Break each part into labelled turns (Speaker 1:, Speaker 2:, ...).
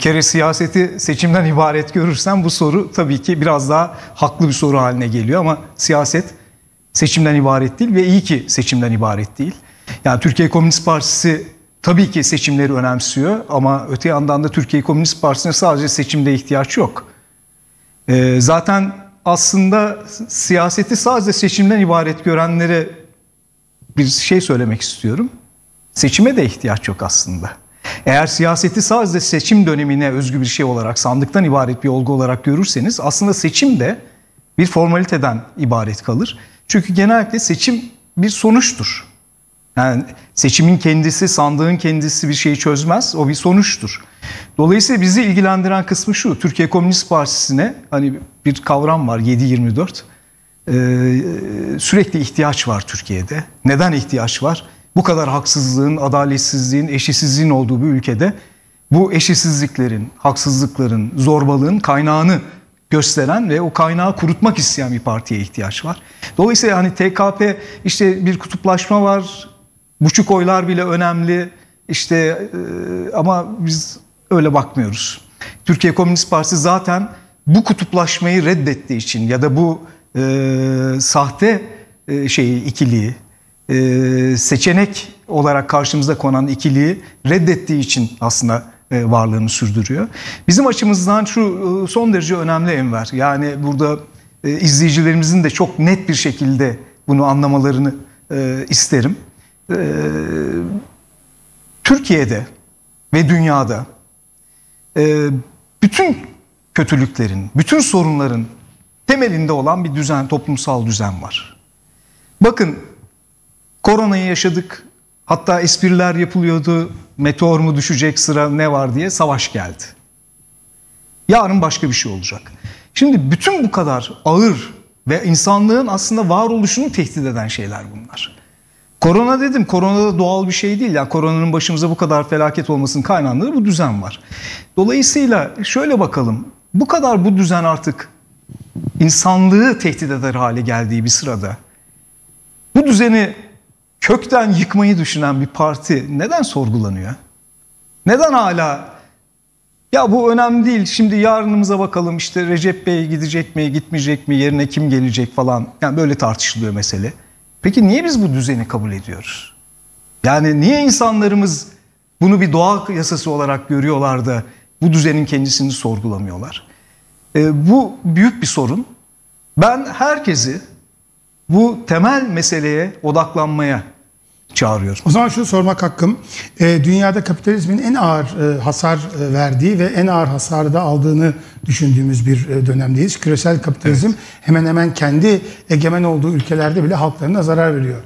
Speaker 1: kere siyaseti seçimden ibaret görürsen bu soru tabii ki biraz daha haklı bir soru haline geliyor ama siyaset seçimden ibaret değil ve iyi ki seçimden ibaret değil. Yani Türkiye Komünist Partisi tabii ki seçimleri önemsiyor ama öte yandan da Türkiye Komünist Partisi'ne sadece seçimde ihtiyaç yok. Ee, zaten aslında siyaseti sadece seçimden ibaret görenlere bir şey söylemek istiyorum. Seçime de ihtiyaç yok aslında. Eğer siyaseti sadece seçim dönemine özgü bir şey olarak, sandıktan ibaret bir olgu olarak görürseniz aslında seçim de bir formaliteden ibaret kalır. Çünkü genellikle seçim bir sonuçtur. Yani seçimin kendisi, sandığın kendisi bir şeyi çözmez. O bir sonuçtur. Dolayısıyla bizi ilgilendiren kısmı şu. Türkiye Komünist Partisi'ne hani bir kavram var 7-24. Ee, sürekli ihtiyaç var Türkiye'de. Neden ihtiyaç var? Bu kadar haksızlığın, adaletsizliğin, eşitsizliğin olduğu bir ülkede bu eşitsizliklerin, haksızlıkların, zorbalığın kaynağını gösteren ve o kaynağı kurutmak isteyen bir partiye ihtiyaç var. Dolayısıyla hani TKP işte bir kutuplaşma var, buçuk oylar bile önemli işte e, ama biz öyle bakmıyoruz. Türkiye Komünist Partisi zaten bu kutuplaşmayı reddettiği için ya da bu e, sahte e, şeyi ikiliği e, seçenek olarak karşımıza konan ikiliği reddettiği için aslında e, varlığını sürdürüyor. Bizim açımızdan şu e, son derece önemli Enver. Yani burada izleyicilerimizin de çok net bir şekilde bunu anlamalarını isterim. Türkiye'de ve dünyada bütün kötülüklerin, bütün sorunların temelinde olan bir düzen, toplumsal düzen var. Bakın Koronayı yaşadık. Hatta espriler yapılıyordu. Meteor mu düşecek sıra ne var diye savaş geldi. Yarın başka bir şey olacak. Şimdi bütün bu kadar ağır ve insanlığın aslında varoluşunu tehdit eden şeyler bunlar. Korona dedim, korona da doğal bir şey değil. Yani koronanın başımıza bu kadar felaket olmasının kaynağında bu düzen var. Dolayısıyla şöyle bakalım, bu kadar bu düzen artık insanlığı tehdit eder hale geldiği bir sırada. Bu düzeni kökten yıkmayı düşünen bir parti neden sorgulanıyor? Neden hala ya bu önemli değil şimdi yarınımıza bakalım işte Recep Bey gidecek mi gitmeyecek mi yerine kim gelecek falan yani böyle tartışılıyor mesele. Peki niye biz bu düzeni kabul ediyoruz? Yani niye insanlarımız bunu bir doğa yasası olarak görüyorlar da bu düzenin kendisini sorgulamıyorlar? E, bu büyük bir sorun. Ben herkesi bu temel meseleye odaklanmaya çağırıyor. O
Speaker 2: zaman şunu sormak hakkım. E, dünyada kapitalizmin en ağır e, hasar e, verdiği ve en ağır hasarı da aldığını düşündüğümüz bir e, dönemdeyiz. Küresel kapitalizm evet. hemen hemen kendi egemen olduğu ülkelerde bile halklarına zarar veriyor.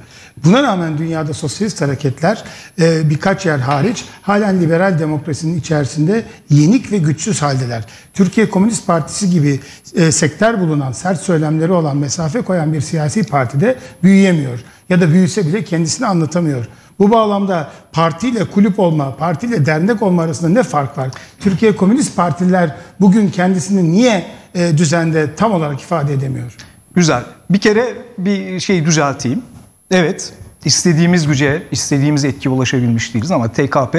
Speaker 2: Buna rağmen dünyada sosyalist hareketler e, birkaç yer hariç halen liberal demokrasinin içerisinde yenik ve güçsüz haldeler. Türkiye Komünist Partisi gibi e, sektör bulunan, sert söylemleri olan, mesafe koyan bir siyasi partide büyüyemiyor. Ya da büyüse bile kendisini anlatamıyor. Bu bağlamda partiyle kulüp olma, partiyle dernek olma arasında ne fark var? Türkiye Komünist Partililer bugün kendisini niye e, düzende tam olarak ifade edemiyor?
Speaker 1: Güzel. Bir kere bir şey düzelteyim. Evet, istediğimiz güce, istediğimiz etkiye ulaşabilmiş değiliz ama TKP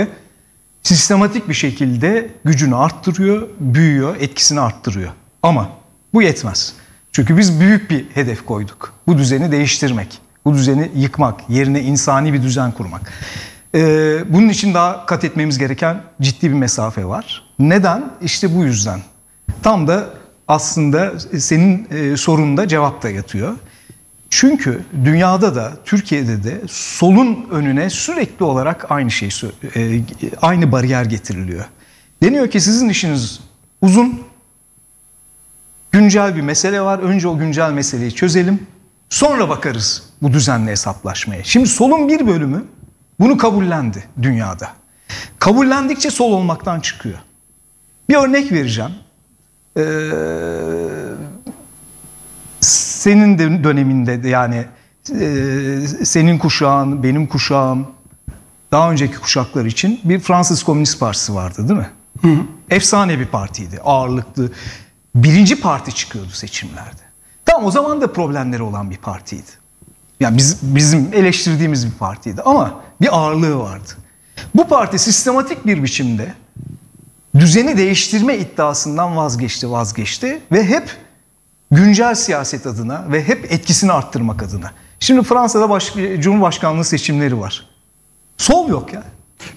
Speaker 1: sistematik bir şekilde gücünü arttırıyor, büyüyor, etkisini arttırıyor. Ama bu yetmez. Çünkü biz büyük bir hedef koyduk. Bu düzeni değiştirmek, bu düzeni yıkmak, yerine insani bir düzen kurmak. Ee, bunun için daha kat etmemiz gereken ciddi bir mesafe var. Neden? İşte bu yüzden. Tam da aslında senin e, sorunda cevap da yatıyor. Çünkü dünyada da Türkiye'de de solun önüne sürekli olarak aynı şey e, aynı bariyer getiriliyor. Deniyor ki sizin işiniz uzun. Güncel bir mesele var. Önce o güncel meseleyi çözelim. Sonra bakarız bu düzenli hesaplaşmaya. Şimdi solun bir bölümü bunu kabullendi dünyada. Kabullendikçe sol olmaktan çıkıyor. Bir örnek vereceğim. Ee, senin de döneminde yani e, senin kuşağın, benim kuşağım, daha önceki kuşaklar için bir Fransız Komünist Partisi vardı değil mi? hı. Efsane bir partiydi. Ağırlıklı. Birinci parti çıkıyordu seçimlerde. Tam o zaman da problemleri olan bir partiydi. Yani biz, bizim eleştirdiğimiz bir partiydi ama bir ağırlığı vardı. Bu parti sistematik bir biçimde düzeni değiştirme iddiasından vazgeçti, vazgeçti ve hep güncel siyaset adına ve hep etkisini arttırmak adına. Şimdi Fransa'da baş, e, Cumhurbaşkanlığı seçimleri var. Sol yok ya.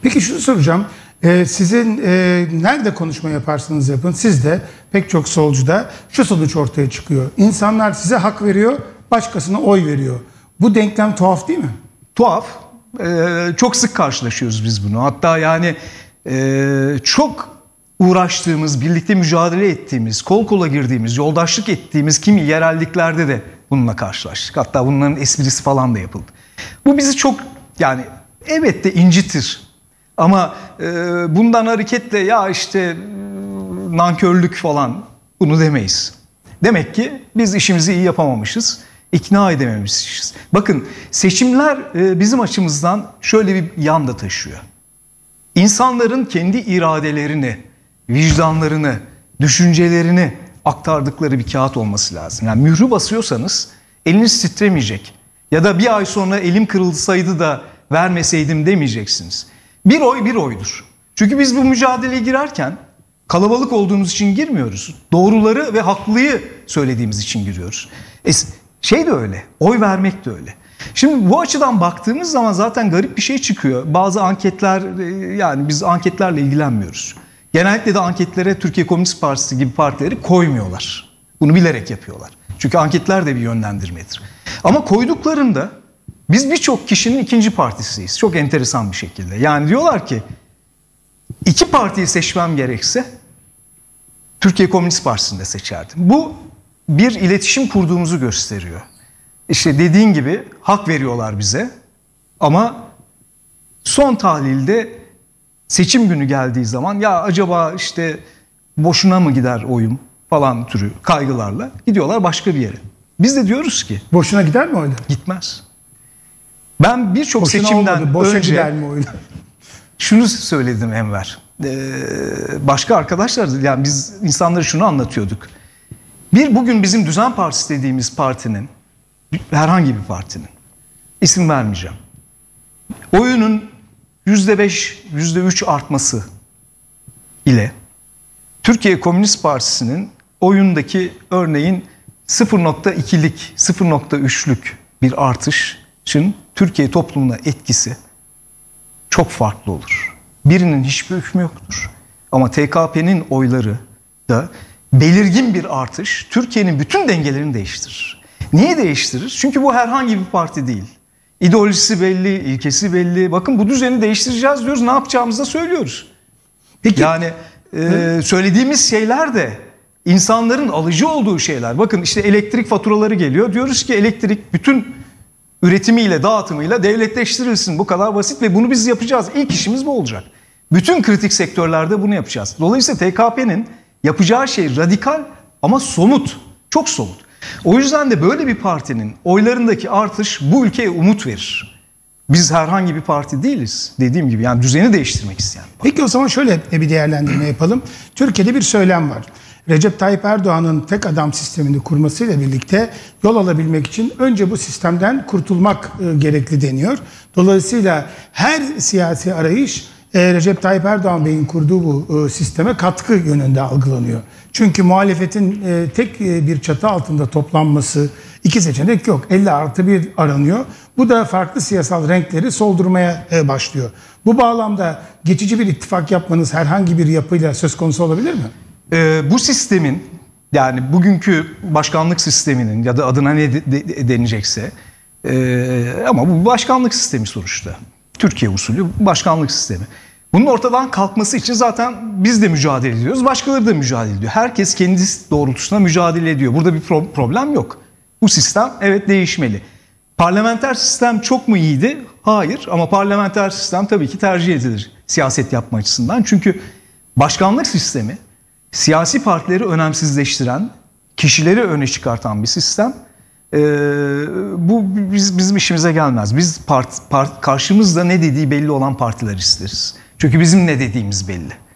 Speaker 1: Peki şunu soracağım. Ee, sizin e, nerede konuşma
Speaker 2: yaparsanız yapın sizde pek çok solcuda şu sonuç ortaya çıkıyor. İnsanlar size
Speaker 1: hak veriyor, başkasına oy veriyor. Bu denklem tuhaf değil mi? Tuhaf. Ee, çok sık karşılaşıyoruz biz bunu. Hatta yani e, çok uğraştığımız, birlikte mücadele ettiğimiz, kol kola girdiğimiz, yoldaşlık ettiğimiz kimi yerelliklerde de bununla karşılaştık. Hatta bunların esprisi falan da yapıldı. Bu bizi çok yani evet de incitir. Ama e, bundan hareketle ya işte nankörlük falan bunu demeyiz. Demek ki biz işimizi iyi yapamamışız, ikna edememişiz. Bakın seçimler e, bizim açımızdan şöyle bir yan da taşıyor. İnsanların kendi iradelerini vicdanlarını, düşüncelerini aktardıkları bir kağıt olması lazım. Yani mührü basıyorsanız eliniz titremeyecek. Ya da bir ay sonra elim kırılsaydı da vermeseydim demeyeceksiniz. Bir oy bir oydur. Çünkü biz bu mücadeleye girerken kalabalık olduğumuz için girmiyoruz. Doğruları ve haklıyı söylediğimiz için giriyoruz. E, şey de öyle, oy vermek de öyle. Şimdi bu açıdan baktığımız zaman zaten garip bir şey çıkıyor. Bazı anketler e, yani biz anketlerle ilgilenmiyoruz. Genellikle de anketlere Türkiye Komünist Partisi gibi partileri koymuyorlar. Bunu bilerek yapıyorlar. Çünkü anketler de bir yönlendirmedir. Ama koyduklarında biz birçok kişinin ikinci partisiyiz. Çok enteresan bir şekilde. Yani diyorlar ki iki partiyi seçmem gerekse Türkiye Komünist Partisi'nde seçerdim. Bu bir iletişim kurduğumuzu gösteriyor. İşte dediğin gibi hak veriyorlar bize ama son tahlilde seçim günü geldiği zaman ya acaba işte boşuna mı gider oyum falan türü kaygılarla gidiyorlar başka bir yere. Biz de diyoruz ki boşuna gider mi oylar? Gitmez. Ben birçok seçimden olmadı, boşa önce gider mi oylar? şunu söyledim Enver. Ee, başka arkadaşlar yani biz insanlara şunu anlatıyorduk. Bir bugün bizim Düzen Partisi dediğimiz partinin herhangi bir partinin isim vermeyeceğim. Oyunun %5, %3 artması ile Türkiye Komünist Partisi'nin oyundaki örneğin 0.2'lik, 0.3'lük bir artışın Türkiye toplumuna etkisi çok farklı olur. Birinin hiçbir hükmü yoktur. Ama TKP'nin oyları da belirgin bir artış Türkiye'nin bütün dengelerini değiştirir. Niye değiştirir? Çünkü bu herhangi bir parti değil. İdeolojisi belli, ilkesi belli. Bakın bu düzeni değiştireceğiz diyoruz. Ne yapacağımızı da söylüyoruz. Peki. Yani e, söylediğimiz şeyler de insanların alıcı olduğu şeyler. Bakın işte elektrik faturaları geliyor. Diyoruz ki elektrik bütün üretimiyle, dağıtımıyla devletleştirilsin. Bu kadar basit ve bunu biz yapacağız. İlk işimiz bu olacak. Bütün kritik sektörlerde bunu yapacağız. Dolayısıyla TKP'nin yapacağı şey radikal ama somut. Çok somut. O yüzden de böyle bir partinin oylarındaki artış bu ülkeye umut verir. Biz herhangi bir parti değiliz. Dediğim gibi yani düzeni değiştirmek isteyen. Parti. Peki o zaman şöyle bir değerlendirme yapalım.
Speaker 2: Türkiye'de bir söylem var. Recep Tayyip Erdoğan'ın tek adam sistemini kurmasıyla birlikte yol alabilmek için önce bu sistemden kurtulmak e, gerekli deniyor. Dolayısıyla her siyasi arayış e, Recep Tayyip Erdoğan Bey'in kurduğu bu e, sisteme katkı yönünde algılanıyor. Çünkü muhalefetin e, tek e, bir çatı altında toplanması, iki seçenek yok. 50 artı bir aranıyor. Bu da farklı siyasal renkleri soldurmaya e, başlıyor. Bu bağlamda geçici bir ittifak yapmanız herhangi bir yapıyla söz konusu olabilir
Speaker 1: mi? E, bu sistemin yani bugünkü başkanlık sisteminin ya da adına ne de, de, denecekse e, ama bu başkanlık sistemi sonuçta. Türkiye usulü başkanlık sistemi. Bunun ortadan kalkması için zaten biz de mücadele ediyoruz. Başkaları da mücadele ediyor. Herkes kendisi doğrultusunda mücadele ediyor. Burada bir problem yok. Bu sistem evet değişmeli. Parlamenter sistem çok mu iyiydi? Hayır ama parlamenter sistem tabii ki tercih edilir siyaset yapma açısından. Çünkü başkanlık sistemi siyasi partileri önemsizleştiren, kişileri öne çıkartan bir sistem e, bu biz, bizim işimize gelmez. Biz part, part, karşımızda ne dediği belli olan partiler isteriz. Çünkü bizim ne dediğimiz belli.